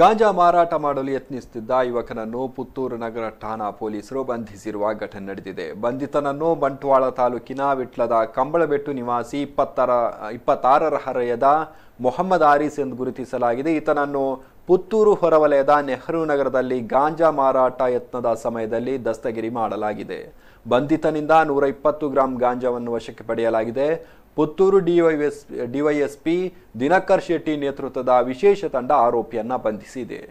ಗಾಂಜಾ ಮಾರಾಟ ಮಾಡಲು ಯತ್ನಿಸುತ್ತಿದ್ದ ಯುವಕನನ್ನು ಪುತ್ತೂರು ನಗರ ಠಾಣಾ ಪೊಲೀಸರು ಬಂಧಿಸಿರುವ ಘಟನೆ ನಡೆದಿದೆ ಬಂಧಿತನನ್ನು ಬಂಟ್ವಾಳ ತಾಲೂಕಿನ ವಿಟ್ಲದ ಕಂಬಳಬೆಟ್ಟು ನಿವಾಸಿ ಇಪ್ಪತ್ತರ ಇಪ್ಪತ್ತಾರರ ಹರೆಯದ ಮೊಹಮ್ಮದ್ ಆರೀಸ್ ಎಂದು ಗುರುತಿಸಲಾಗಿದೆ ಈತನನ್ನು ಪುತ್ತೂರು ಹೊರವಲಯದ ನೆಹರು ನಗರದಲ್ಲಿ ಗಾಂಜಾ ಮಾರಾಟ ಯತ್ನದ ಸಮಯದಲ್ಲಿ ದಸ್ತಗಿರಿ ಮಾಡಲಾಗಿದೆ ಬಂಧಿತನಿಂದ ನೂರ ಇಪ್ಪತ್ತು ಗ್ರಾಂ ಗಾಂಜಾವನ್ನು ವಶಕ್ಕೆ ಪಡೆಯಲಾಗಿದೆ ಪುತ್ತೂರು ಡಿವೈಎಸ್ ಡಿವೈಎಸ್ಪಿ ದಿನಕರ್ ಶೆಟ್ಟಿ ನೇತೃತ್ವದ ವಿಶೇಷ ತಂಡ ಆರೋಪಿಯನ್ನ ಬಂಧಿಸಿದೆ